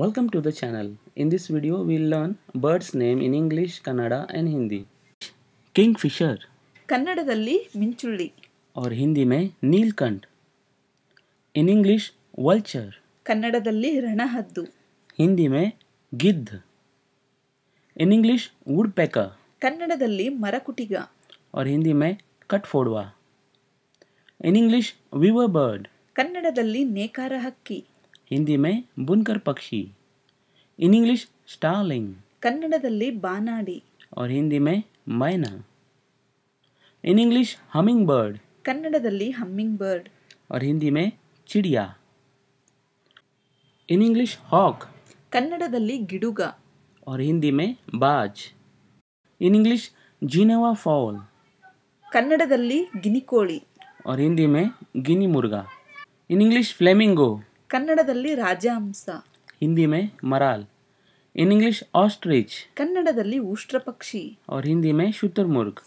Welcome to the channel. In this video we will learn bird's name in English, Kannada and Hindi. Kingfisher ಕನ್ನಡದಲ್ಲಿ ಮಿಂಚುಳ್ಳಿ और हिंदी में Neelkanth in English vulture ಕನ್ನಡದಲ್ಲಿ ರಣಹದ್ದು हिंदी में गिद्ध in English woodpecker ಕನ್ನಡದಲ್ಲಿ ಮರಕುಟಿಗ और हिंदी में कटफोड़वा इन इंग्लिश वीवर बर्ड ಕನ್ನಡದಲ್ಲಿ ನೇಕಾರ ಹಕ್ಕಿ हिंदी में बुनकर पक्षी इन इंग्लिश स्टारलिंग ಕನ್ನಡದಲ್ಲಿ बानाडी और हिंदी में मैना इन इंग्लिश हमिंग बर्ड कन्नडದಲ್ಲಿ हमिंग बर्ड और हिंदी में चिड़िया इन इंग्लिश हॉक कन्नडದಲ್ಲಿ गिडुग और हिंदी में बाज इन इंग्लिश जीनेवा फॉल गिनी ಗಿನಿಕೋಳಿ और हिंदी में गिनी मुर्गा इन इंग्लिश फ्लेमिंगो ಕನ್ನಡದಲ್ಲಿ ರಾಜಹಂಸ ಹಿಂದಿ ಮೇ ಮರಾಲ್ ಇನ್ ಇಂಗ್ಲಿಷ್ ಆಸ್ಟ್ರಿಚ್ ಕನ್ನಡದಲ್ಲಿ ಉಷ್ಟ್ರ ಪಕ್ಷಿ ಅವ್ರ ಹಿಂದಿ ಮೇ ಶುತರ್ಮುರ್ಗ್